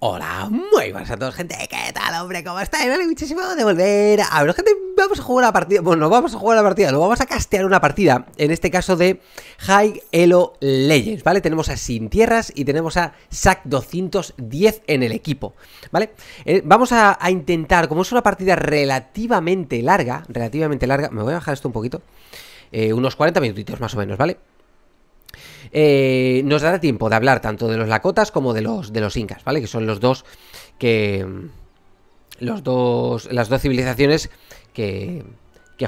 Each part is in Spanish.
Hola, muy buenas a todos, gente. ¿Qué tal, hombre? ¿Cómo estáis? Vale, muchísimo de volver. A ver, gente, vamos a jugar una partida. Bueno, vamos a jugar una partida, lo vamos a castear una partida. En este caso de High Elo Legends, ¿vale? Tenemos a Sin Tierras y tenemos a SAC 210 en el equipo, ¿vale? Eh, vamos a, intentar, como es una partida relativamente larga, relativamente larga, me voy a bajar esto un poquito. Eh, unos 40 minutitos más o menos, ¿vale? Eh, nos dará tiempo de hablar tanto de los Lakotas como de los, de los Incas, ¿vale? Que son los dos que... Los dos, las dos civilizaciones que,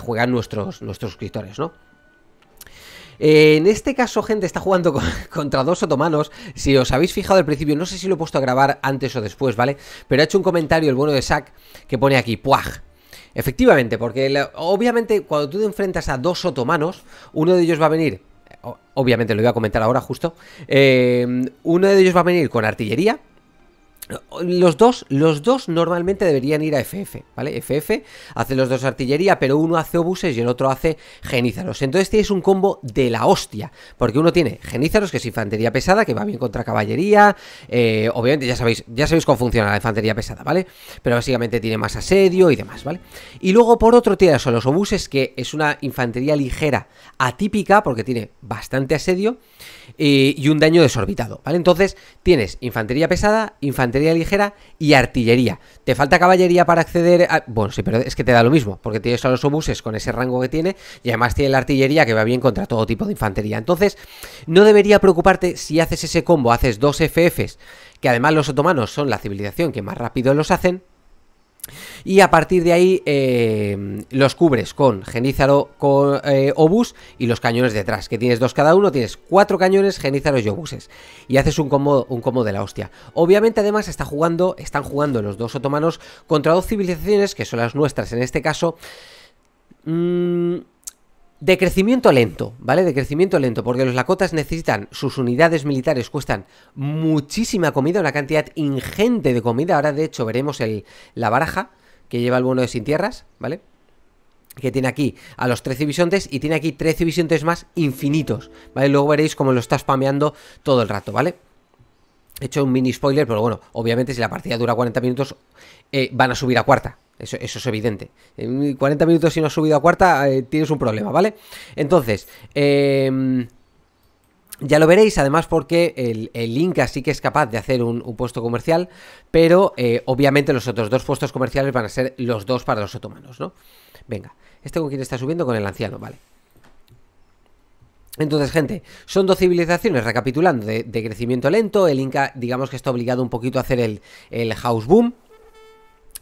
juegan nuestros, nuestros suscriptores, ¿no? Eh, en este caso, gente, está jugando contra dos otomanos. Si os habéis fijado al principio, no sé si lo he puesto a grabar antes o después, ¿vale? Pero ha hecho un comentario el bueno de Sack que pone aquí, ¡puaj! Efectivamente, porque obviamente cuando tú te enfrentas a dos otomanos, uno de ellos va a venir obviamente lo iba a comentar ahora justo, eh, uno de ellos va a venir con artillería, los dos, los dos normalmente deberían ir a FF, ¿vale? FF hace los dos artillería, pero uno hace obuses y el otro hace genízaros. Entonces tienes este un combo de la hostia, porque uno tiene genízaros, que es infantería pesada, que va bien contra caballería. Eh, obviamente ya sabéis, ya sabéis cómo funciona la infantería pesada, ¿vale? Pero básicamente tiene más asedio y demás, ¿vale? Y luego por otro tiene los obuses, que es una infantería ligera atípica, porque tiene bastante asedio y un daño desorbitado, ¿vale? Entonces tienes infantería pesada, infantería ligera y artillería. ¿Te falta caballería para acceder a... Bueno, sí, pero es que te da lo mismo, porque tienes a los obuses con ese rango que tiene y además tiene la artillería que va bien contra todo tipo de infantería. Entonces, no debería preocuparte si haces ese combo, haces dos FFs, que además los otomanos son la civilización que más rápido los hacen, y a partir de ahí eh, los cubres con genízaro con eh, obús y los cañones detrás, que tienes dos cada uno, tienes cuatro cañones, genízaros y obuses. Y haces un combo, un de la hostia. Obviamente además está jugando, están jugando los dos otomanos contra dos civilizaciones, que son las nuestras en este caso. Mm, de crecimiento lento, ¿vale? De crecimiento lento, porque los lacotas necesitan, sus unidades militares cuestan muchísima comida, una cantidad ingente de comida. Ahora, de hecho, veremos el, la baraja que lleva el bono de Sin Tierras, ¿vale? que tiene aquí a los 13 bisontes y tiene aquí 13 bisontes más infinitos, ¿vale? Luego veréis cómo lo está spameando todo el rato, ¿vale? He hecho un mini spoiler, pero bueno, obviamente si la partida dura 40 minutos eh, van a subir a cuarta, eso, es evidente. En 40 minutos si no has subido a cuarta eh, tienes un problema, ¿vale? Entonces, em, ya lo veréis, además porque el, Inca sí que es capaz de hacer un, puesto comercial, pero eh, obviamente los otros dos puestos comerciales van a ser los dos para los otomanos, ¿no? Venga, ¿este con quién está subiendo? Con el anciano, vale. Entonces, gente, son dos civilizaciones, recapitulando, de, crecimiento lento. El Inca, digamos que está obligado un poquito a hacer el, el house boom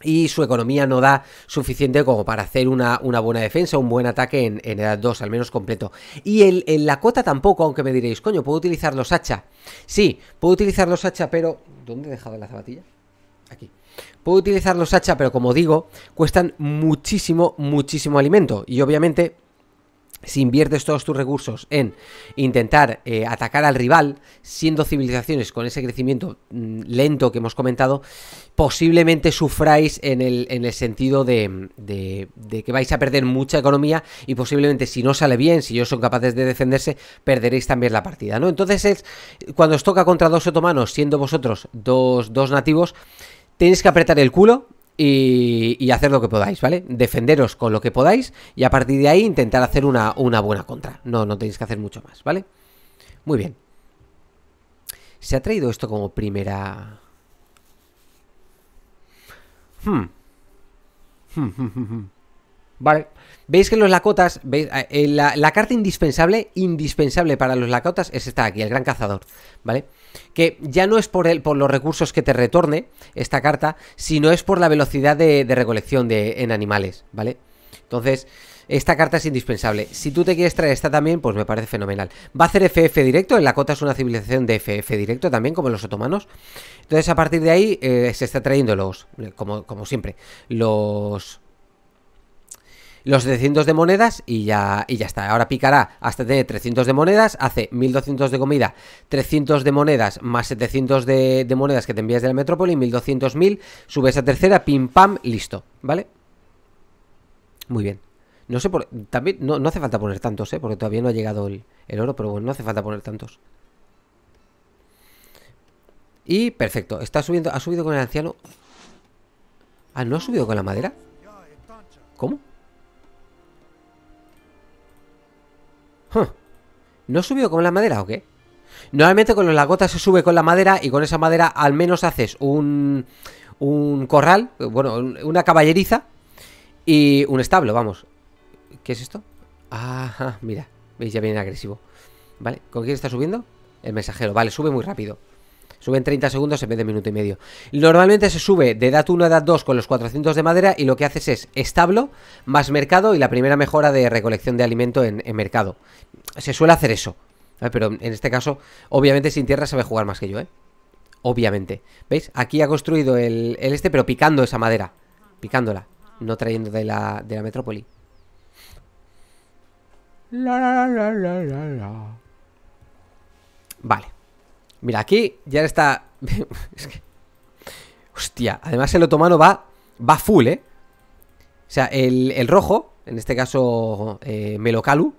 y su economía no da suficiente como para hacer una, buena defensa, un buen ataque en, edad 2, al menos completo. Y en la cota tampoco, aunque me diréis, coño, ¿puedo utilizar los hacha? Sí, puedo utilizar los hacha, pero... ¿Dónde he dejado la zapatilla? Aquí. Puedo utilizar los hacha, pero como digo, cuestan muchísimo, muchísimo alimento. Y obviamente si inviertes todos tus recursos en intentar eh, atacar al rival, siendo civilizaciones con ese crecimiento mm, lento que hemos comentado, posiblemente sufráis en el, en el sentido de, que vais a perder mucha economía y posiblemente si no sale bien, si ellos son capaces de defenderse, perderéis también la partida, ¿no? Entonces es cuando os toca contra dos otomanos, siendo vosotros dos nativos, tenéis que apretar el culo, y, hacer lo que podáis, ¿vale? Defenderos con lo que podáis y a partir de ahí intentar hacer una, buena contra. No, no tenéis que hacer mucho más, ¿vale? Muy bien. Se ha traído esto como primera... Hmm. Hmm, hmm, vale. Veis que los lacotas, veis, eh, eh, la, carta indispensable, indispensable para los lacotas es esta aquí, el gran cazador, ¿vale? que ya no es por, el, por los recursos que te retorne esta carta, sino es por la velocidad de, recolección de, en animales, ¿vale? Entonces, esta carta es indispensable. Si tú te quieres traer esta también, pues me parece fenomenal. Va a hacer FF directo, en la cota es una civilización de FF directo también, como los otomanos. Entonces, a partir de ahí, eh, se está trayendo los, como siempre, los los 300 de monedas y ya, ya está. Ahora picará hasta tener 300 de monedas, hace 1200 de comida, 300 de monedas más 700 de, monedas que te envías de la metrópoli, 1200 1200.000, subes a tercera, pim pam, listo, ¿vale? Muy bien. No sé por... También no, hace falta poner tantos, ¿eh? Porque todavía no ha llegado el, el oro, pero bueno, no hace falta poner tantos. Y perfecto, está subiendo... ¿Ha subido con el anciano? Ah, ¿no ha subido con la madera? ¿Cómo? ¿No subió con la madera o qué? Normalmente con la gota se sube con la madera y con esa madera al menos haces un, un corral, bueno, una caballeriza y un establo, vamos. ¿Qué es esto? Ah, mira, veis, ya viene agresivo. Vale, ¿con quién está subiendo? El mensajero, vale, sube muy rápido. Suben 30 segundos en vez de minuto y medio. Normalmente se sube de edad 1 a edad 2 con los 400 de madera y lo que haces es establo más mercado y la primera mejora de recolección de alimento en, mercado. Se suele hacer eso. ¿eh? Pero en este caso, obviamente sin tierra sabe jugar más que yo, ¿eh? Obviamente. ¿Veis? Aquí ha construido el, este, pero picando esa madera. Picándola. No trayendo de la, de la metrópoli. Vale. Mira, aquí ya está... es que... Hostia, además el otomano va, va full, ¿eh? O sea, el, rojo, en este caso eh, Melocalu,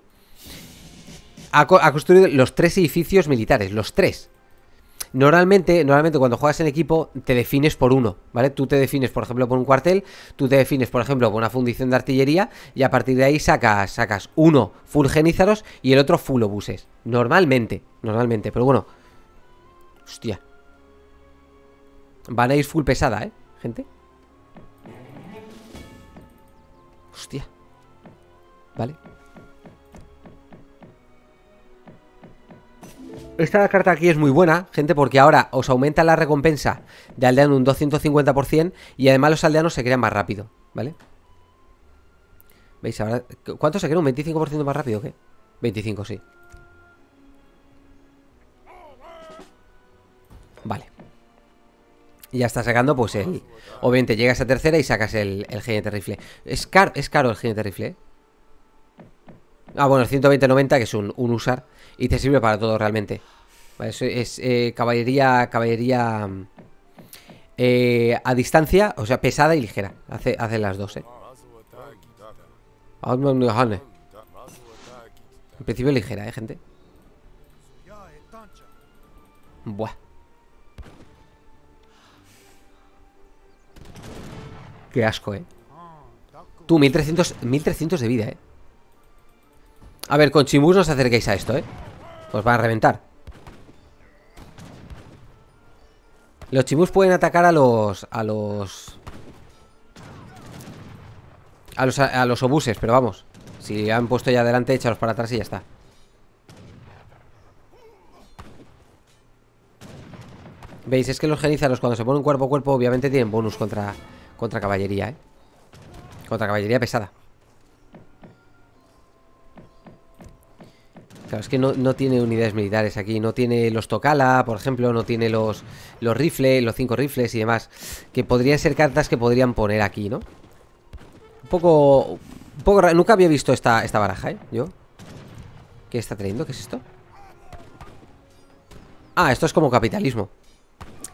ha, construido los tres edificios militares, los tres. Normalmente, normalmente cuando juegas en equipo te defines por uno, ¿vale? Tú te defines, por ejemplo, por un cuartel, tú te defines, por ejemplo, por una fundición de artillería y a partir de ahí sacas, sacas uno full genízaros y el otro full Normalmente, normalmente, pero bueno, Hostia. Van a ir full pesada, ¿eh? Gente. Hostia. Vale. Esta carta aquí es muy buena, gente, porque ahora os aumenta la recompensa de aldeano un 250% y además los aldeanos se crean más rápido, ¿vale? ¿Veis? Ahora, ¿cuánto se crea? ¿Un 25% más rápido o qué? 25, sí. Vale. ya está sacando, pues el. Eh, Obviamente llegas a tercera y sacas el, el de rifle. Es, caro, es caro el rifle. ¿eh? Ah, bueno, el 120-90, que es un, usar. Y te sirve para todo realmente. Vale, es, es eh, caballería. Caballería. Mm, a distancia, o sea, pesada y ligera. Hace, hace las dos, eh. En principio ligera, eh, gente. Buah. Qué asco, eh. Tú, 1300, 1300 de vida, eh. A ver, con chimus no os acerquéis a esto, eh. Os va a reventar. Los chimus pueden atacar a los. A los. A los, a los obuses, pero vamos. Si han puesto ya adelante, échalos para atrás y ya está. ¿Veis? Es que los los cuando se ponen cuerpo a cuerpo obviamente tienen bonus contra, contra caballería, ¿eh? Contra caballería pesada. Claro, es que no, tiene unidades militares aquí. No tiene los Tocala, por ejemplo. No tiene los, los rifles, los cinco rifles y demás. Que podrían ser cartas que podrían poner aquí, ¿no? Un poco... Un poco Nunca había visto esta, esta baraja, ¿eh? Yo. ¿Qué está trayendo? ¿Qué es esto? Ah, esto es como capitalismo.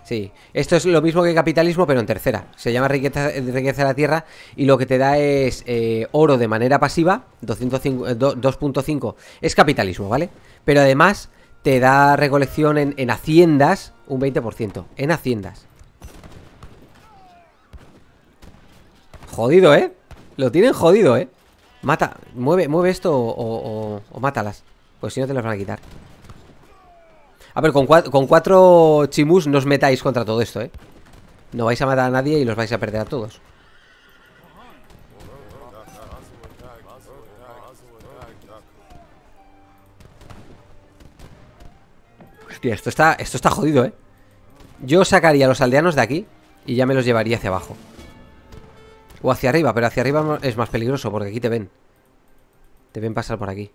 Sí, esto es lo mismo que capitalismo, pero en tercera. Se llama riqueza, riqueza de la tierra y lo que te da es eh, oro de manera pasiva, 2.5 eh, es capitalismo, ¿vale? Pero además te da recolección en, haciendas un 20%, en haciendas. Jodido, ¿eh? Lo tienen jodido, ¿eh? Mata, mueve, mueve esto o, o, o mátalas, pues si no te las van a quitar. A ver, con, cuatro, chimus no os metáis contra todo esto, ¿eh? No vais a matar a nadie y los vais a perder a todos. Hostia, esto está, esto está jodido, ¿eh? Yo sacaría a los aldeanos de aquí y ya me los llevaría hacia abajo. O hacia arriba, pero hacia arriba es más peligroso porque aquí te ven. Te ven pasar por aquí.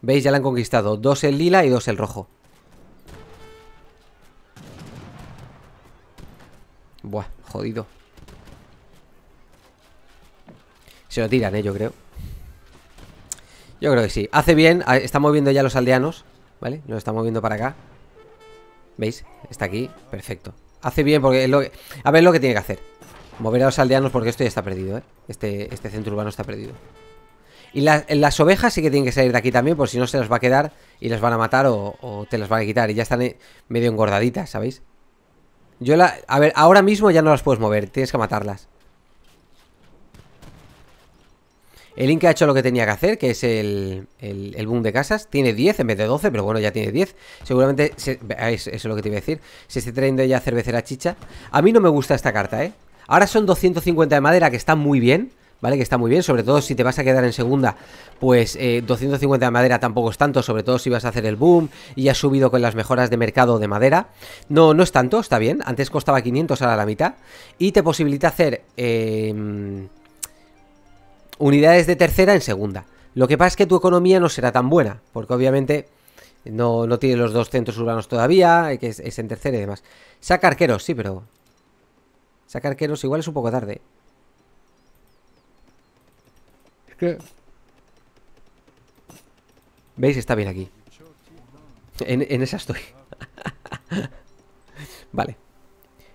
¿Veis? Ya la han conquistado. Dos el lila y dos el rojo. Buah, jodido Se lo tiran, eh, yo creo Yo creo que sí Hace bien, está moviendo ya los aldeanos ¿Vale? Los está moviendo para acá ¿Veis? Está aquí, perfecto Hace bien porque es lo que... A ver lo que tiene que hacer Mover a los aldeanos porque esto ya está perdido, ¿eh? Este, este centro urbano está perdido Y las ovejas sí que tienen que salir de aquí también Por si no se las va a quedar Y las van a matar o, o te las van a quitar Y ya están eh, medio engordaditas, ¿sabéis? Yo la... A ver, ahora mismo ya no las puedes mover. Tienes que matarlas. El Inca ha hecho lo que tenía que hacer, que es el, el, boom de casas. Tiene 10 en vez de 12, pero bueno, ya tiene 10. Seguramente, ah, eso es lo que te iba a decir. Se está trayendo ya cervecera chicha. A mí no me gusta esta carta, ¿eh? Ahora son 250 de madera, que está muy bien. ¿vale? Que está muy bien, sobre todo si te vas a quedar en segunda, pues 250 eh, de madera tampoco es tanto, sobre todo si vas a hacer el boom y has subido con las mejoras de mercado de madera. No, no es tanto, está bien, antes costaba 500, a la mitad, y te posibilita hacer em, unidades de tercera en segunda. Lo que pasa es que tu economía no será tan buena, porque obviamente... No, no tiene los dos centros urbanos todavía, eh, que es, en tercera y demás. Saca arqueros, sí, pero Sacar arqueros igual es un poco tarde. ¿Veis? Está bien aquí. En, esa estoy. vale.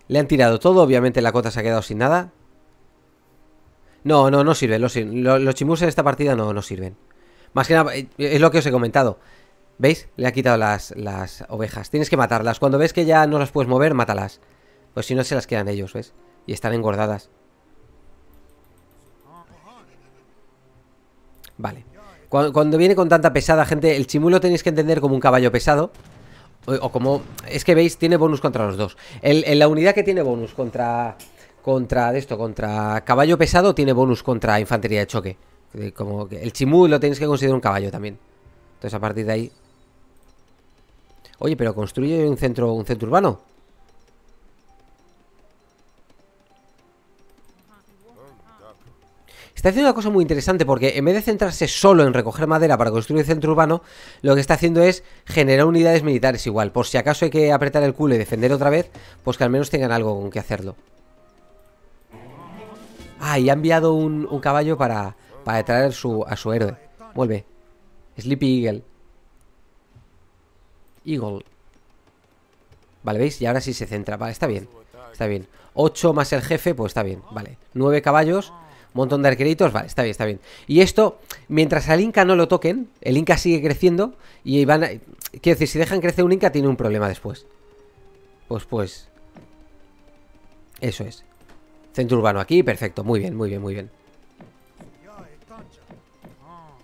Le han tirado todo. Obviamente la cota se ha quedado sin nada. No, no, no sirve Los, los chimus en esta partida no, sirven. Más que nada, eh, es lo que os he comentado. ¿Veis? Le ha quitado las, las ovejas. Tienes que matarlas. Cuando ves que ya no las puedes mover, mátalas. Pues si no, se las quedan ellos, ¿ves? Y están engordadas. Vale. Cuando, viene con tanta pesada, gente, el lo tenéis que entender como un caballo pesado. O, como... Es que veis, tiene bonus contra los dos. en la unidad que tiene bonus contra... Contra de esto, contra caballo pesado, tiene bonus contra infantería de choque. Como que el chimú lo tenéis que considerar un caballo también. Entonces a partir de ahí... Oye, pero construye un centro, un centro urbano. Está haciendo una cosa muy interesante porque en vez de centrarse solo en recoger madera para construir el centro urbano, lo que está haciendo es generar unidades militares igual. Por si acaso hay que apretar el culo y defender otra vez, pues que al menos tengan algo con que hacerlo. Ah, y ha enviado un, caballo para, para traer su, a su héroe. Vuelve. Sleepy Eagle. Eagle. Vale, ¿veis? Y ahora sí se centra. Vale, está bien. Está bien. 8 más el jefe, pues está bien. Vale. 9 caballos montón de arqueritos, vale, está bien, está bien. Y esto, mientras al Inca no lo toquen, el Inca sigue creciendo y van a... Quiero decir, si dejan crecer un Inca tiene un problema después. Pues, pues... Eso es. Centro urbano aquí, perfecto, muy bien, muy bien, muy bien.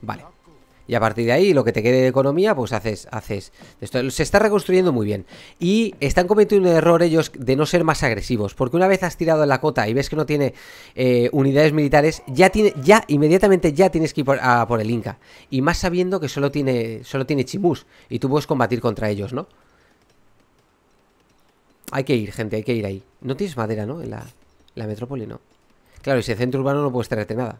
Vale. Y a partir de ahí, lo que te quede de economía, pues haces, haces. Esto se está reconstruyendo muy bien. Y están cometiendo un error ellos de no ser más agresivos. Porque una vez has tirado la cota y ves que no tiene eh, unidades militares, ya tiene, ya, inmediatamente ya tienes que ir por, el Inca. Y más sabiendo que solo tiene. Solo tiene Y tú puedes combatir contra ellos, ¿no? Hay que ir, gente, hay que ir ahí. No tienes madera, ¿no? En la, la metrópoli, ¿no? Claro, ese centro urbano no puedes traerte nada.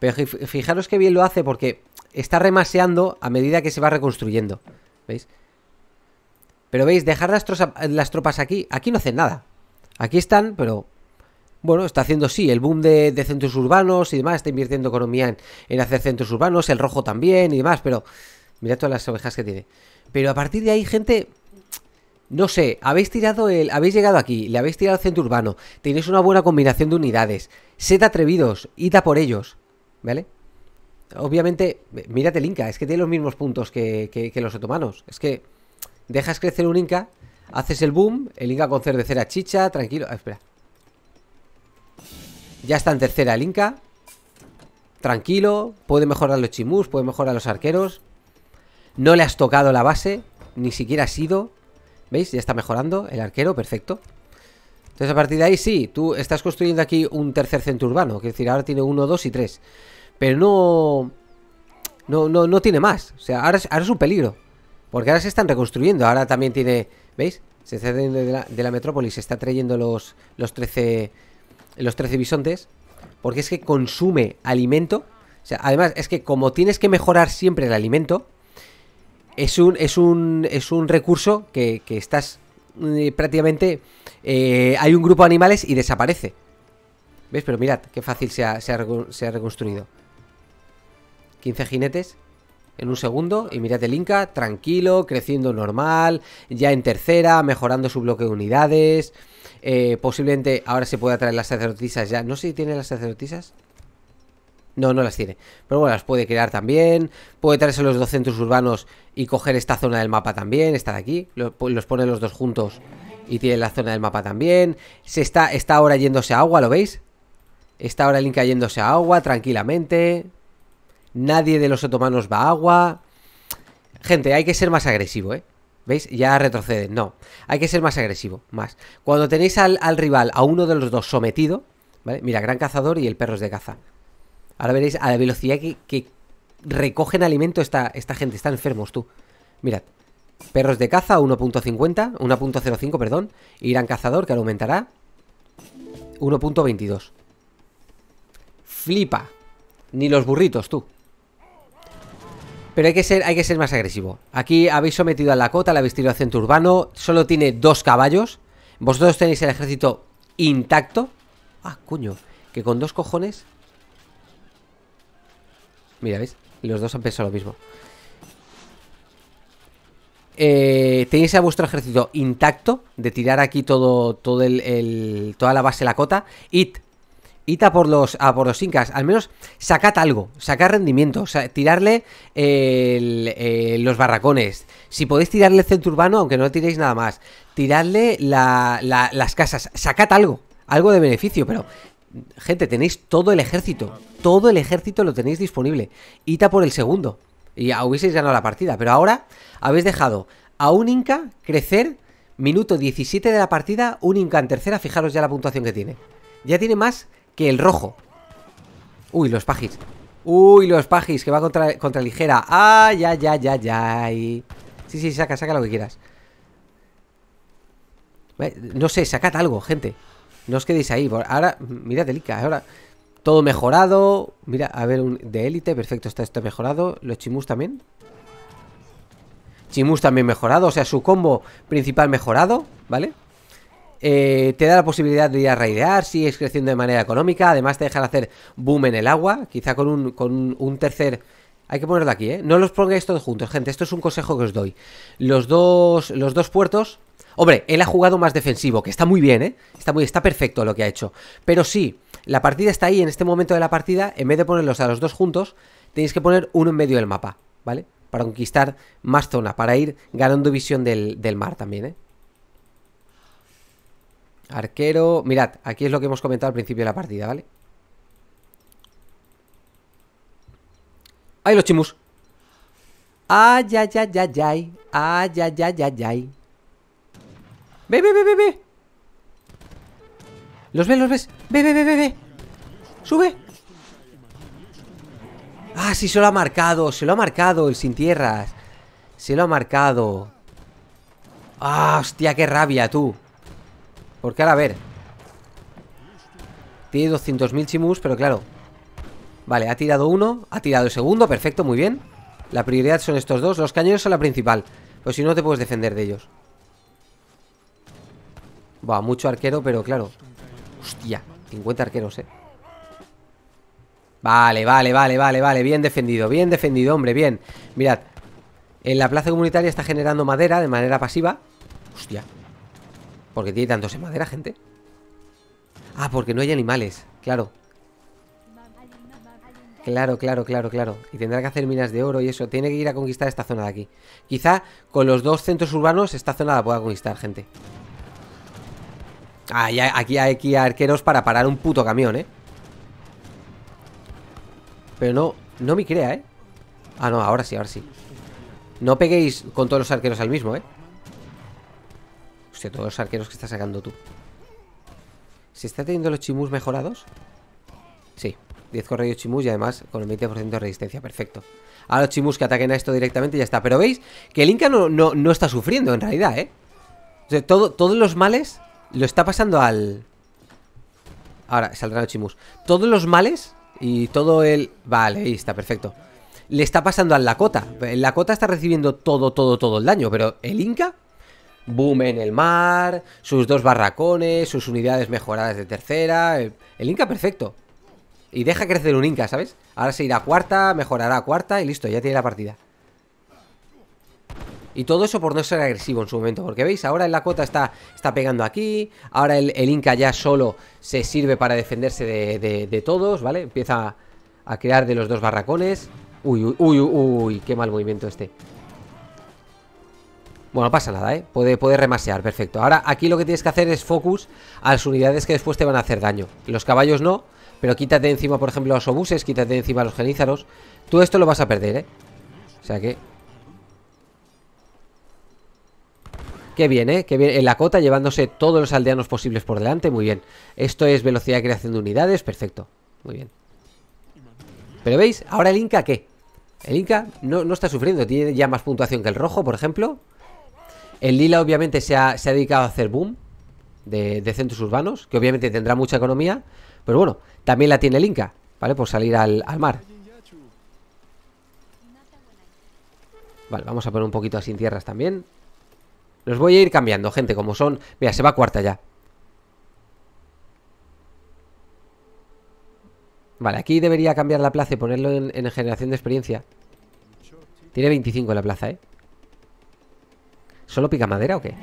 Pero fijaros que bien lo hace porque está remaseando a medida que se va reconstruyendo. ¿Veis? Pero veis, dejar las, las tropas aquí, aquí no hacen nada. Aquí están, pero bueno, está haciendo sí, el boom de, centros urbanos y demás, está invirtiendo economía en, hacer centros urbanos, el rojo también y demás, pero mirad todas las ovejas que tiene. Pero a partir de ahí, gente, no sé, habéis tirado el, habéis llegado aquí, le habéis tirado al centro urbano, tenéis una buena combinación de unidades, sed atrevidos, id a por ellos. ¿vale? Obviamente, mírate el Inca, es que tiene los mismos puntos que, los otomanos. Es que dejas crecer un Inca, haces el boom, el Inca con cervecera chicha, tranquilo. Ah, espera. Ya está en tercera el Inca. Tranquilo, puede mejorar los chimus, puede mejorar los arqueros. No le has tocado la base, ni siquiera ha sido. ¿Veis? Ya está mejorando el arquero, perfecto. Entonces a partir de ahí sí, tú estás construyendo aquí un tercer centro urbano, es decir, ahora tiene uno, dos y tres. Pero no... No, no, tiene más. O sea, ahora es, un peligro. Porque ahora se están reconstruyendo. Ahora también tiene... ¿Veis? Se está trayendo de la, metrópolis, se está trayendo los, los 13... Los 13 bisontes. Porque es que consume alimento. O sea, además, es que como tienes que mejorar siempre el alimento, es un, es un, es un recurso que, estás eh, prácticamente eh, hay un grupo de animales y desaparece. ¿Ves? Pero mirad, qué fácil se ha, reconstruido. 15 jinetes en un segundo. Y mirad el Inca, tranquilo, creciendo normal, ya en tercera, mejorando su bloque de unidades. Eh, posiblemente ahora se pueda traer las sacerdotisas ya. No sé si tiene las sacerdotisas. No, no las tiene. Pero bueno, las puede crear también. Puede traerse los dos centros urbanos y coger esta zona del mapa también. Esta de aquí. Los pone los dos juntos y tiene la zona del mapa también. Se está, está ahora yéndose a agua, ¿lo veis? Está ahora el Inca yéndose a agua tranquilamente. Nadie de los otomanos va a agua. Gente, hay que ser más agresivo, ¿eh? ¿Veis? Ya retroceden. No. Hay que ser más agresivo. Más. Cuando tenéis al, rival, a uno de los dos sometido, ¿vale? Mira, gran cazador y el perro es de caza. Ahora veréis a la velocidad que, recogen alimento esta, esta gente. Están enfermos, tú. Mirad. Perros de caza 1.50, 1.05, perdón. Irán cazador, que aumentará. 1.22. Flipa. Ni los burritos, tú. Pero hay que, ser, hay que ser más agresivo. Aquí habéis sometido a la cota, la habéis tirado al centro urbano. Solo tiene dos caballos. Vosotros tenéis el ejército intacto. Ah, coño. Que con dos cojones... Mira, ¿veis? Los dos han pensado lo mismo. Eh, tenéis a vuestro ejército intacto de tirar aquí todo, el, toda la base la cota. Ita por los, por los incas. Al menos sacad algo, sacad rendimiento, o tirarle eh, los barracones. Si podéis tirarle el centro urbano, aunque no tiréis nada más, tiradle las casas, sacad algo, algo de beneficio, pero gente, tenéis todo el ejército, todo el ejército lo tenéis disponible. Ita por el segundo. Y hubieseis ganado la partida. Pero ahora habéis dejado a un Inca crecer. Minuto 17 de la partida, un Inca en tercera. Fijaros ya la puntuación que tiene. Ya tiene más que el rojo. Uy, los pajis. Uy, los pajis, que va contra, contra ligera. Ay, ay, ay, ay, ay. Sí, sí, saca, saca lo que quieras. No sé, sacad algo, gente. No os quedéis ahí. Ahora, mirad el Ahora, todo mejorado. Mira, a ver, un de élite. Perfecto, está esto mejorado. Los chimus también. Chimus también mejorado. O sea, su combo principal mejorado, ¿vale? Eh, te da la posibilidad de ir a raidear, es creciendo de manera económica. Además, te dejan hacer boom en el agua. Quizá con un, con un tercer... Hay que ponerlo aquí, ¿eh? No los pongáis todos juntos, gente. Esto es un consejo que os doy. Los dos, los dos puertos... Hombre, él ha jugado más defensivo, que está muy bien, ¿eh? Está, muy, está perfecto lo que ha hecho. Pero sí la partida está ahí, en este momento de la partida, en vez de ponerlos a los dos juntos, tenéis que poner uno en medio del mapa, ¿vale? Para conquistar más zona, para ir ganando visión del, mar también, ¿eh? Arquero, mirad, aquí es lo que hemos comentado al principio de la partida, ¿vale? ¡Ay, los chimus! ¡Ay, ay, ay, ay, ay! ¡Ay, ay, ay, ay, ay! ¡Ve, ve, ve, ve, ve! ¿Los ves? ¿Los ves? ¡Ve, ve, ve, ve! ve! sube Ah, sí, se lo ha marcado Se lo ha marcado el sin tierras Se lo ha marcado Ah, hostia, qué rabia, tú Porque ahora, a ver Tiene 200.000 chimus, pero claro Vale, ha tirado uno Ha tirado el segundo, perfecto, muy bien La prioridad son estos dos Los cañones son la principal Pues si no, te puedes defender de ellos Va, mucho arquero, pero claro Hostia, 50 arqueros, eh Vale, vale, vale, vale, vale Bien defendido, bien defendido, hombre, bien Mirad, en la plaza comunitaria está generando madera de manera pasiva Hostia ¿Por qué tiene tantos en madera, gente Ah, porque no hay animales, claro Claro, claro, claro, claro. Y tendrá que hacer minas de oro y eso. Tiene que ir a conquistar esta zona de aquí. Quizá con los dos centros urbanos esta zona la pueda conquistar, gente. Ah, ya, aquí hay arqueros para parar un puto camión, ¿eh? Pero no, no me crea, ¿eh? Ah, no, ahora sí, ahora sí No peguéis con todos los arqueros al mismo, ¿eh? Hostia, todos los arqueros que está sacando tú ¿Se está teniendo los chimus mejorados? Sí, 10 correos chimus y además con el 20% de resistencia, perfecto Ahora los chimus que ataquen a esto directamente ya está Pero veis que el Inca no, está sufriendo en realidad, ¿eh? O sea, todo, todos los males lo está pasando al... Ahora, saldrá Chimus Todos los males y todo el... Vale, ahí está, perfecto. Le está pasando al Lakota. El Lakota está recibiendo todo, todo, todo el daño. Pero el Inca... Boom en el mar, sus dos barracones, sus unidades mejoradas de tercera. El, el Inca perfecto. Y deja crecer un Inca, ¿sabes? Ahora se irá a cuarta, mejorará a cuarta y listo, ya tiene la partida. Y todo eso por no ser agresivo en su momento. Porque veis, ahora la cuota está, está pegando aquí. Ahora el, Inca ya solo se sirve para defenderse de, todos, ¿vale? Empieza a crear de los dos barracones. Uy, uy, uy, uy, qué mal movimiento este. Bueno, no pasa nada, ¿eh? Puede, puede remasear, perfecto. Ahora aquí lo que tienes que hacer es focus a las unidades que después te van a hacer daño. Los caballos no, pero quítate encima, por ejemplo, los obuses, quítate encima los genízaros. Todo esto lo vas a perder, ¿eh? O sea que Qué bien, ¿eh? Qué bien. En la cota llevándose todos los aldeanos posibles por delante. Muy bien. Esto es velocidad de creación de unidades. Perfecto. Muy bien. Pero veis, ahora el Inca, ¿qué? El Inca no, está sufriendo. Tiene ya más puntuación que el rojo, por ejemplo. El lila obviamente se ha, dedicado a hacer boom de, centros urbanos, que obviamente tendrá mucha economía, pero bueno, también la tiene el Inca, ¿vale? Por salir al, al mar. Vale, vamos a poner un poquito así en tierras también. Los voy a ir cambiando, gente, como son... Mira, se va cuarta ya. Vale, aquí debería cambiar la plaza y ponerlo en, generación de experiencia. Tiene 25 la plaza, ¿eh? ¿Solo pica madera o qué?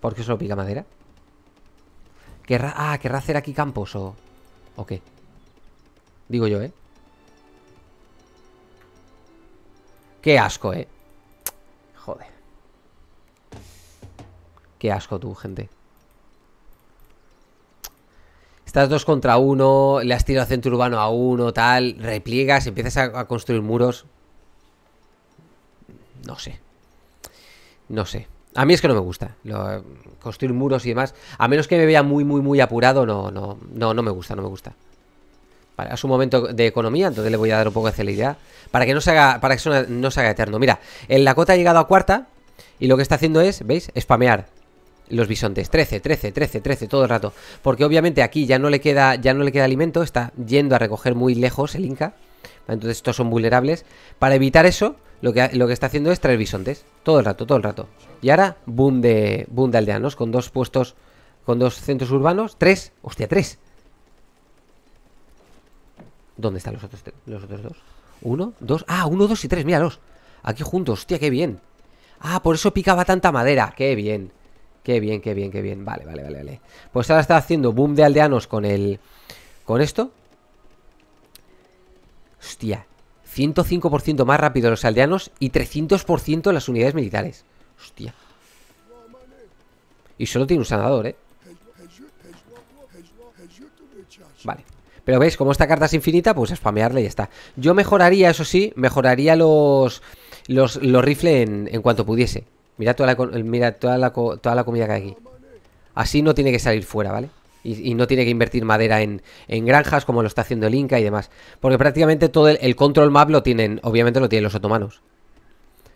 ¿Por qué solo pica madera? ¿Querrá, ah, ¿querrá hacer aquí campos o, o qué? Digo yo, ¿eh? Qué asco, ¿eh? Joder. Qué asco tú, gente. Estás dos contra uno, le has tirado centro urbano a uno, tal, repliegas, empiezas a, construir muros. No sé. No sé. A mí es que no me gusta construir muros y demás. A menos que me vea muy, muy, muy apurado, no, no, no, no me gusta, no me gusta. A su momento de economía, entonces le voy a dar un poco de celeridad. Para que no se haga, para que eso no se haga eterno. Mira, el Lakota ha llegado a cuarta y lo que está haciendo es, ¿veis? Spamear los bisontes. 13, 13, 13, 13, todo el rato. Porque obviamente aquí ya no le queda, ya no le queda alimento. Está yendo a recoger muy lejos el Inca. Entonces estos son vulnerables. Para evitar eso, lo que, lo que está haciendo es traer bisontes. Todo el rato, todo el rato. Y ahora, boom de, boom de aldeanos. Con dos puestos, con dos centros urbanos. Tres, hostia, tres. ¿Dónde están los otros, dos? Uno, dos, ah, uno, dos y tres, míralos Aquí juntos, hostia, qué bien Ah, por eso picaba tanta madera, qué bien Qué bien, qué bien, qué bien, vale, vale, vale, vale Pues ahora está haciendo boom de aldeanos con el... Con esto Hostia 105% más rápido los aldeanos Y 300% las unidades militares Hostia Y solo tiene un sanador, eh Vale pero veis, como esta carta es infinita, pues spamearle y ya está. Yo mejoraría, eso sí, mejoraría los, los, rifles en, cuanto pudiese. Mira, toda la, mira toda, toda la comida que hay aquí. Así no tiene que salir fuera, ¿vale? Y, no tiene que invertir madera en, granjas como lo está haciendo el Inca y demás. Porque prácticamente todo el, el, control map lo tienen, obviamente lo tienen los otomanos.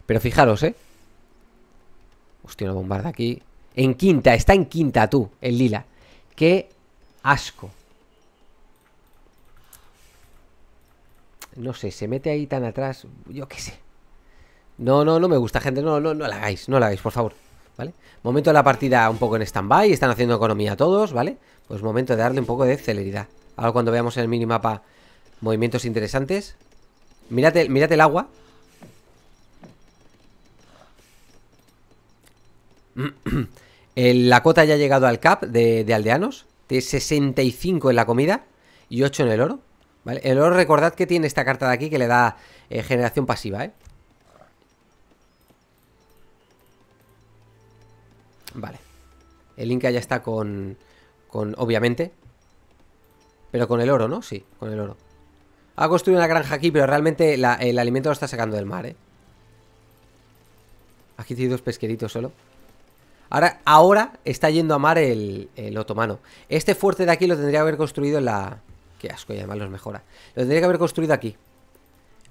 Pero fijaros, ¿eh? Hostia, una bombarda aquí. En quinta, está en quinta tú, el lila. Qué asco. no sé, se mete ahí tan atrás, yo qué sé. No, no, no me gusta, gente, no, no, no la hagáis, no la hagáis, por favor, ¿vale? Momento de la partida un poco en stand-by, están haciendo economía todos, ¿vale? Pues momento de darle un poco de celeridad. Ahora cuando veamos en el minimapa movimientos interesantes. Mírate, el agua. la cota ya ha llegado al cap de, de aldeanos. De 65 en la comida y 8 en el oro. El oro, recordad que tiene esta carta de aquí que le da eh, generación pasiva, ¿eh? Vale. El Inca ya está con... Con... Obviamente. Pero con el oro, ¿no? Sí, con el oro. Ha construido una granja aquí, pero realmente el alimento lo está sacando del mar, ¿eh? Aquí tiene dos pesqueritos solo. Ahora, ahora está yendo a mar el, el otomano. Este fuerte de aquí lo tendría que haber construido en la asco, y además los mejora. Lo tendría que haber construido aquí.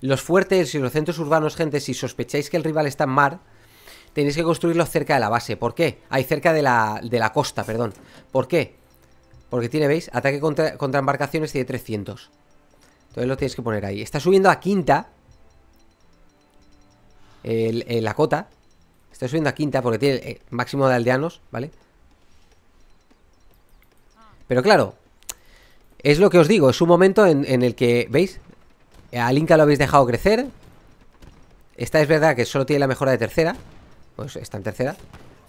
Los fuertes y los centros urbanos, gente, si sospecháis que el rival está en mar, tenéis que construirlo cerca de la base. ¿Por qué? Ahí cerca de la, costa, perdón. ¿Por qué? Porque tiene, ¿veis? Ataque contra, embarcaciones tiene 300. Entonces lo tienes que poner ahí. Está subiendo a quinta. la cota. Está subiendo a quinta porque tiene eh, máximo de aldeanos, ¿vale? Pero claro, es lo que os digo, es un momento en, el que, ¿veis? Al Inca lo habéis dejado crecer. Esta es verdad que solo tiene la mejora de tercera. Pues está en tercera.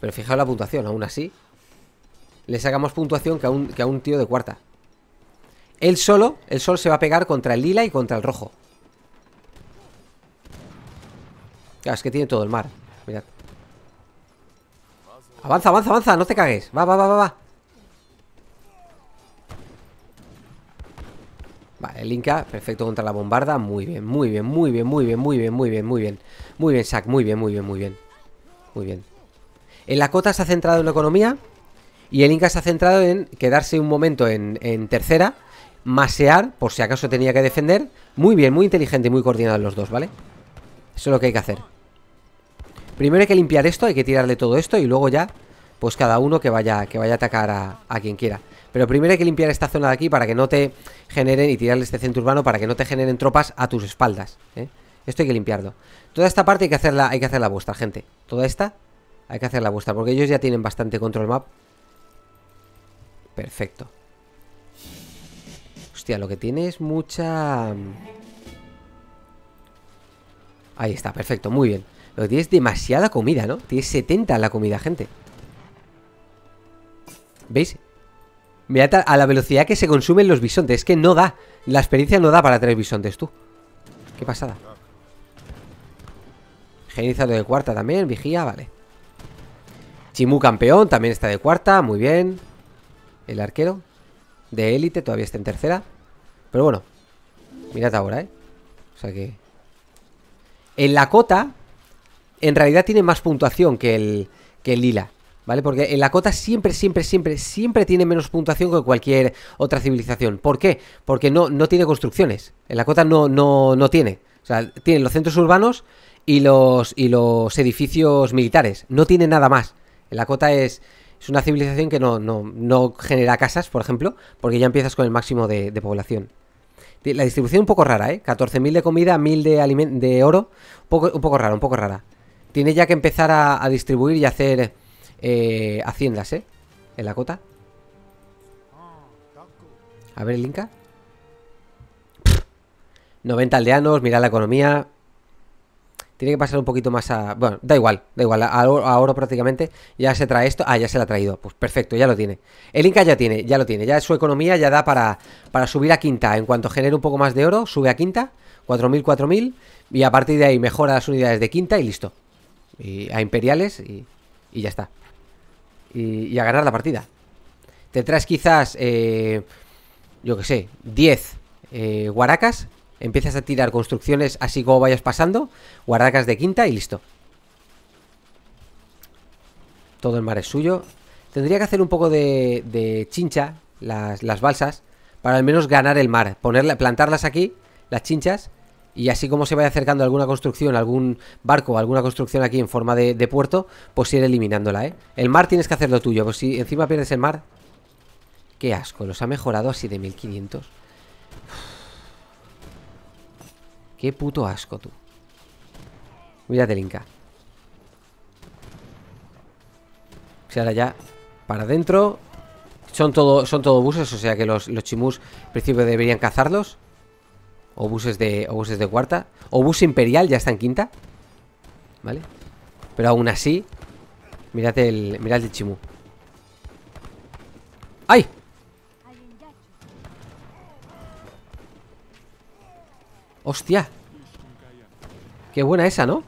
Pero fijaos la puntuación, aún así. Le sacamos puntuación que a un, que a un tío de cuarta. Él solo, el sol se va a pegar contra el lila y contra el rojo. Claro, es que tiene todo el mar. Mirad. Avanza, avanza, avanza, no te cagues. Va, va, va, va, va. el Inca, perfecto contra la bombarda. Muy bien, muy bien, muy bien, muy bien, muy bien, muy bien, muy bien. Muy bien, Sack, muy bien, muy bien, muy bien. Muy bien. El cota se ha centrado en la economía y el Inca se ha centrado en quedarse un momento en, tercera, masear, por si acaso tenía que defender. Muy bien, muy inteligente y muy coordinado los dos, ¿vale? Eso es lo que hay que hacer. Primero hay que limpiar esto, hay que tirarle todo esto y luego ya pues cada uno que vaya, que vaya a atacar a, quien quiera. Pero primero hay que limpiar esta zona de aquí para que no te generen y tirarle este centro urbano para que no te generen tropas a tus espaldas. ¿eh? Esto hay que limpiarlo. Toda esta parte hay que hacerla, hay que hacerla vuestra, gente. Toda esta hay que hacerla vuestra porque ellos ya tienen bastante control map. Perfecto. Hostia, lo que tiene es mucha... Mm. Ahí está, perfecto, muy bien. Lo que es demasiada comida, ¿no? Tiene 70 la comida, gente. ¿Veis? Mirad a la velocidad que se consumen los bisontes. Es que no da. La experiencia no da para tres bisontes, tú. Qué pasada. Geniza de cuarta también. Vigía, vale. Chimu campeón también está de cuarta. Muy bien. El arquero de élite todavía está en tercera. Pero bueno. Mirad ahora, ¿eh? O sea que... En la cota, en realidad tiene más puntuación que el, que el lila. ¿Vale? Porque la cota siempre, siempre, siempre, siempre tiene menos puntuación que cualquier otra civilización. ¿Por qué? Porque no, no tiene construcciones. En la cota no, no, tiene. O sea, tiene los centros urbanos y los, y los edificios militares. No tiene nada más. En la cota es, es una civilización que no, genera casas, por ejemplo, porque ya empiezas con el máximo de, población. La distribución un poco rara, ¿eh? 14.000 de comida, 1.000 de, de oro. Un poco, un poco rara, un poco rara. Tiene ya que empezar a, a distribuir y hacer eh, haciendas, ¿eh? En la cota. A ver el Inca. 90 aldeanos, mira la economía. Tiene que pasar un poquito más a... Bueno, da igual, da igual. A oro prácticamente ya se trae esto. Ah, ya se la ha traído. Pues perfecto, ya lo tiene. El Inca ya tiene, ya lo tiene. Ya su economía ya da para, para subir a quinta. En cuanto genere un poco más de oro, sube a quinta. 4.000, 4.000. Y a partir de ahí mejora las unidades de quinta y listo. Y a imperiales y ya está y, a ganar la partida. Te traes quizás, eh, yo que sé, 10 guaracas, eh, empiezas a tirar construcciones así como vayas pasando, guaracas de quinta y listo. Todo el mar es suyo. Tendría que hacer un poco de, de chincha, las, las balsas, para al menos ganar el mar. Ponerla, plantarlas aquí, las chinchas, y así como se vaya acercando alguna construcción, algún barco, alguna construcción aquí en forma de, puerto, pues ir eliminándola, ¿eh? El mar tienes que hacer lo tuyo, pues si encima pierdes el mar... Qué asco, los ha mejorado así de 1500 Qué puto asco, tú. Mírate el Inca. sea, ahora ya para adentro... Son todo, son buses, o sea que los, los en principio deberían cazarlos. O buses de, de cuarta. O bus imperial ya está en quinta. ¿Vale? Pero aún así, mirad el, mirad el chimú. ¡Ay! ¡Hostia! Qué buena esa, ¿no?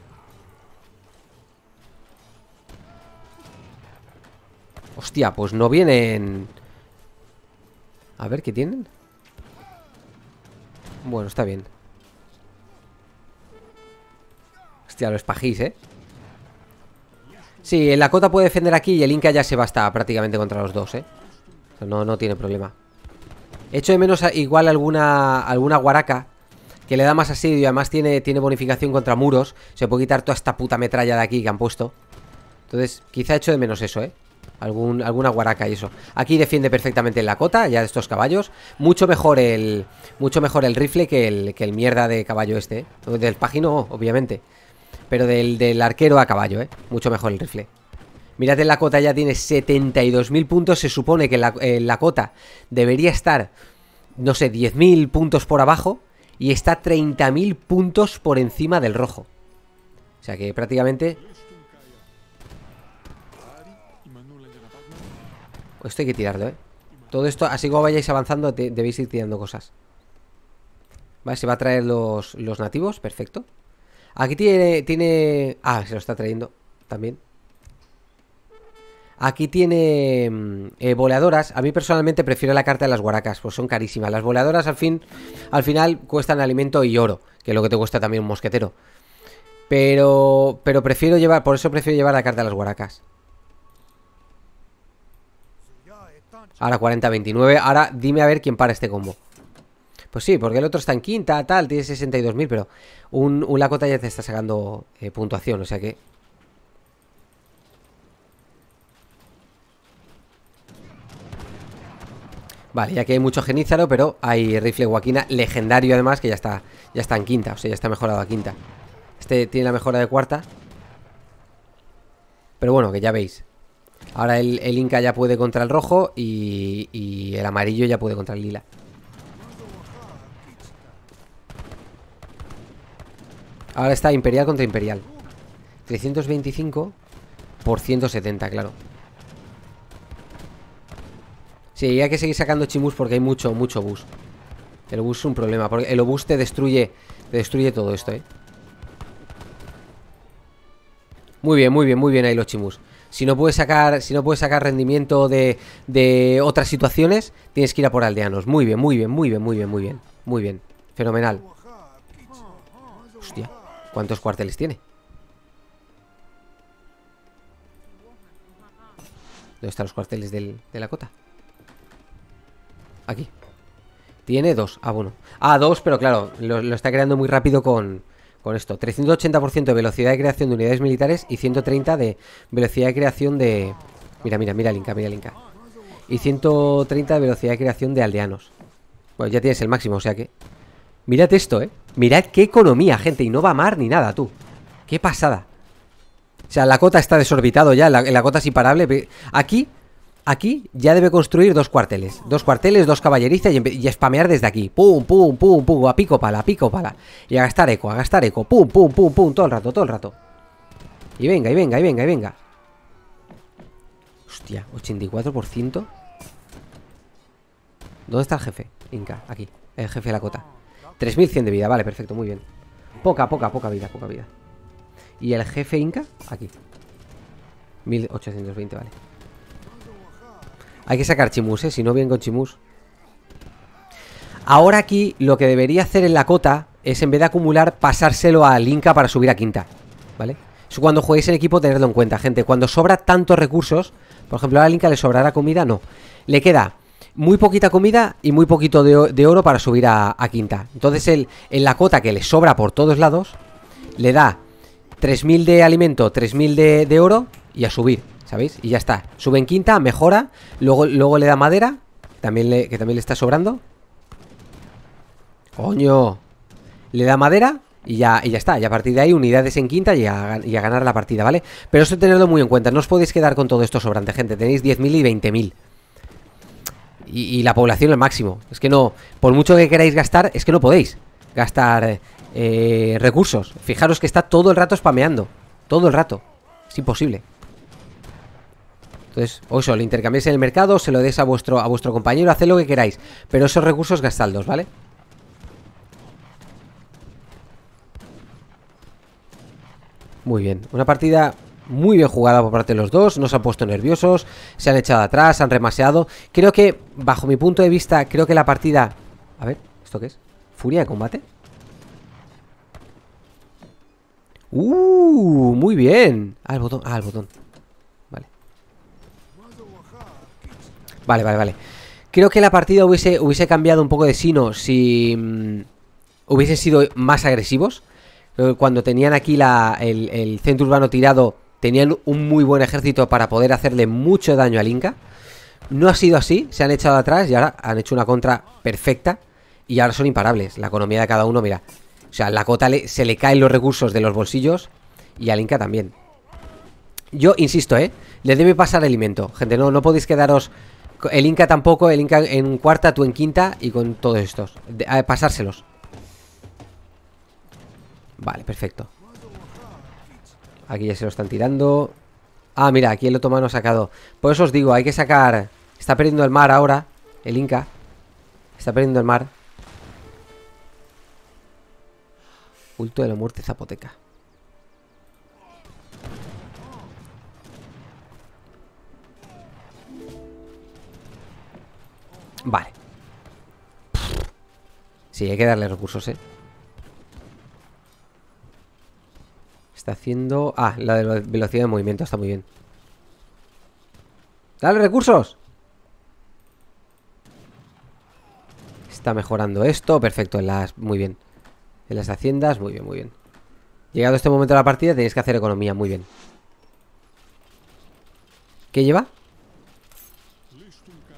Hostia, pues no vienen... A ver, ¿qué tienen? Bueno, está bien. Hostia, lo espajís, ¿eh? Sí, el Lakota puede defender aquí y el Inca ya se basta prácticamente contra los dos, ¿eh? no, no tiene problema. hecho de menos igual alguna, alguna guaraca que le da más asidio y además tiene, tiene bonificación contra muros. Se puede quitar toda esta puta metralla de aquí que han puesto. Entonces, quizá hecho de menos eso, ¿eh? Algún, alguna guaraca y eso. Aquí defiende perfectamente la cota, ya de estos caballos. Mucho mejor el. Mucho mejor el rifle que el, que el mierda de caballo este. ¿eh? Del págino, obviamente. Pero del, del, arquero a caballo, ¿eh? Mucho mejor el rifle. Mirad, en la cota ya tiene 72.000 puntos. Se supone que la, la cota debería estar, no sé, 10.000 puntos por abajo. Y está 30.000 puntos por encima del rojo. O sea que prácticamente Pues esto hay que tirarlo, ¿eh? Todo esto, así como vayáis avanzando, debéis ir tirando cosas. Vale, se va a traer los, nativos, perfecto. Aquí tiene, tiene... Ah, se lo está trayendo también. Aquí tiene mm, eh, boleadoras. A mí personalmente prefiero la carta de las guaracas, pues son carísimas. Las boleadoras al, fin, al final cuestan alimento y oro, que es lo que te cuesta también un mosquetero. Pero, pero prefiero llevar, por eso prefiero llevar la carta de las guaracas. Ahora 40-29. Ahora dime a ver quién para este combo. Pues sí, porque el otro está en quinta, tal, tiene 62.000, pero un, un Lakota ya te está sacando eh, puntuación, o sea que... Vale, ya que hay mucho genízaro, pero hay rifle guaquina legendario además, que ya está, ya está en quinta, o sea, ya está mejorado a quinta. Este tiene la mejora de cuarta. Pero bueno, que ya veis, Ahora el, Inca ya puede contra el rojo y, el amarillo ya puede contra el lila. Ahora está Imperial contra Imperial. 325 por 170, claro. Sí, hay que seguir sacando chimus porque hay mucho, mucho bus. El bus es un problema, porque el obús te destruye, te destruye todo esto, ¿eh? Muy bien, muy bien, muy bien ahí los chimus. Si no puedes sacar, si no puedes sacar rendimiento de, otras situaciones, tienes que ir a por aldeanos. Muy bien, muy bien, muy bien, muy bien, muy bien. Muy bien. Fenomenal. Hostia, ¿cuántos cuarteles tiene? ¿Dónde están los cuarteles de la cota? Aquí. Tiene dos. Ah, bueno. Ah, dos, pero claro, lo está creando muy rápido con, con esto. 380% de velocidad de creación de unidades militares y 130 de velocidad de creación de... Mira, mira, mira Linka, mira Linka Y 130 de velocidad de creación de aldeanos. Bueno, ya tienes el máximo, o sea que... Mirad esto, ¿eh? Mirad qué economía, gente. Y no va a mar ni nada, tú. Qué pasada. O sea, la cota está desorbitado ya, la, la cota es imparable. Aquí Aquí ya debe construir dos cuarteles. Dos cuarteles, dos caballerizas y, y, spamear desde aquí. Pum, pum, pum, pum. A pico pala, a pico pala. Y a gastar eco, a gastar eco. Pum, pum, pum, pum. Todo el rato, todo el rato. Y venga, y venga, y venga, y venga. Hostia, 84%. ¿Dónde está el jefe? Inca, aquí. El jefe de la cota. 3100 de vida, vale, perfecto, muy bien. Poca, poca, poca vida, poca vida. ¿Y el jefe Inca? Aquí. 1820, vale. Hay que sacar chimus, ¿eh? Si no bien con chimus. Ahora aquí lo que debería hacer en la cota es en vez de acumular, pasárselo a Inca para subir a quinta. ¿Vale? Eso cuando juguéis en equipo, tenerlo en cuenta, gente. Cuando sobra tantos recursos, por ejemplo, a la Inca le sobrará comida, no. Le queda muy poquita comida y muy poquito de, oro para subir a, quinta. Entonces, él, en la cota que le sobra por todos lados, le da 3.000 de alimento, 3.000 de oro y a subir. ¿Sabéis? Y ya está. Sube en quinta, mejora. Luego, luego le da madera. También que también le está sobrando. ¡Coño! Le da madera. Y ya, ya, está, y a partir de ahí unidades en quinta y a, ganar la partida, ¿vale? Pero esto tenerlo muy en cuenta, no os podéis quedar con todo esto sobrante, gente. Tenéis 10.000 y 20.000. Y, y, la población al máximo. Es que no, por mucho que queráis gastar, es que no podéis gastar eh, recursos. Fijaros que está todo el rato spameando. Todo el rato. Es imposible. Entonces, o eso, lo intercambiáis en el mercado, se lo des a vuestro, a vuestro compañero, haced lo que queráis. Pero esos recursos gastaldos ¿vale? Muy bien, una partida muy bien jugada por parte de los dos, no se han puesto nerviosos, se han echado atrás, se han remaseado. Creo que, bajo mi punto de vista, creo que la partida... A ver, ¿esto qué es? ¿Furia de combate? ¡Uh! Muy bien. Al botón, al botón. Vale, vale, vale. Creo que la partida hubiese, cambiado un poco de sino si mm, hubiesen sido más agresivos. Cuando tenían aquí el, centro urbano tirado, tenían un muy buen ejército para poder hacerle mucho daño al Inca. No ha sido así, se han echado atrás y ahora han hecho una contra perfecta. Y ahora son imparables. La economía de cada uno, mira. O sea, la cota se le caen los recursos de los bolsillos y al Inca también. Yo insisto, ¿eh? Le debe pasar alimento. Gente, no, no podéis quedaros el Inca tampoco, el Inca en cuarta, tú en quinta y con todos estos. pasárselos. Vale, perfecto. Aquí ya se lo están tirando. Ah, mira, aquí el otomano ha sacado. Por eso os digo, hay que sacar... Está perdiendo el mar ahora, el Inca. Está perdiendo el mar. Culto de la muerte zapoteca. Vale. Sí, hay que darle recursos, ¿eh? Está haciendo... Ah, la velocidad de movimiento está muy bien. ¡Dale recursos! Está mejorando esto. Perfecto, en las... Muy bien. En las haciendas, muy bien, muy bien. Llegado este momento de la partida, tenéis que hacer economía. Muy bien. ¿Qué lleva?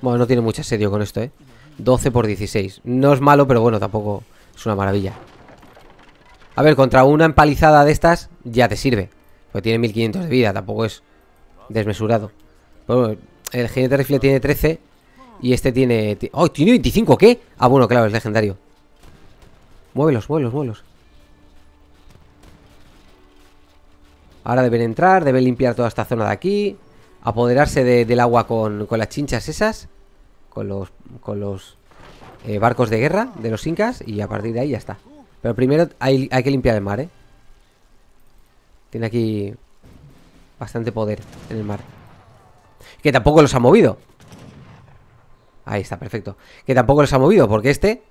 Bueno, no tiene mucho asedio con esto, ¿eh? 12 por 16. No es malo, pero bueno, tampoco es una maravilla. A ver, contra una empalizada de estas ya te sirve. Porque tiene 1500 de vida, tampoco es desmesurado. el jinete rifle tiene 13 y este tiene... ¡Oh, tiene 25! ¿Qué? Ah, bueno, claro, es legendario. Muévelos, muévelos, muévelos. Ahora deben entrar, deben limpiar toda esta zona de aquí apoderarse del agua con, las chinchas esas, con los, con los eh, barcos de guerra de los incas y a partir de ahí ya está. Pero primero hay, hay que limpiar el mar, ¿eh? Tiene aquí bastante poder en el mar. Que tampoco los ha movido. Ahí está, perfecto. Que tampoco los ha movido porque este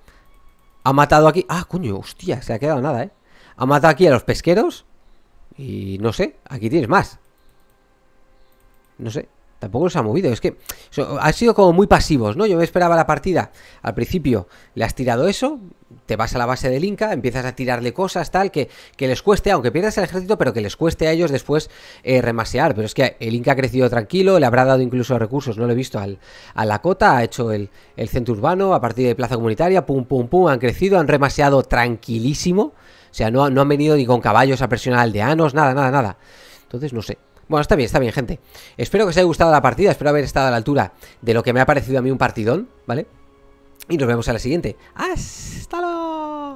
ha matado aquí... Ah, coño, hostia, se ha quedado nada, ¿eh? Ha matado aquí a los pesqueros y no sé, aquí tienes más no sé, tampoco los ha movido. Es que han sido como muy pasivos, ¿no? Yo me esperaba la partida. Al principio le has tirado eso, te vas a la base del Inca, empiezas a tirarle cosas, tal, que, que les cueste, aunque pierdas el ejército, pero que les cueste a ellos después eh, remasear. Pero es que el Inca ha crecido tranquilo, le habrá dado incluso recursos, no lo he visto, al, a la cota, ha hecho el, centro urbano a partir de plaza comunitaria, pum, pum, pum, han crecido, han remaseado tranquilísimo. O sea, no, no han venido ni con caballos a presionar aldeanos, nada, nada, nada. Entonces, no sé, bueno, está bien, está bien, gente. Espero que os haya gustado la partida, espero haber estado a la altura de lo que me ha parecido a mí un partidón, ¿vale? Y nos vemos a la siguiente. ¡Hasta luego!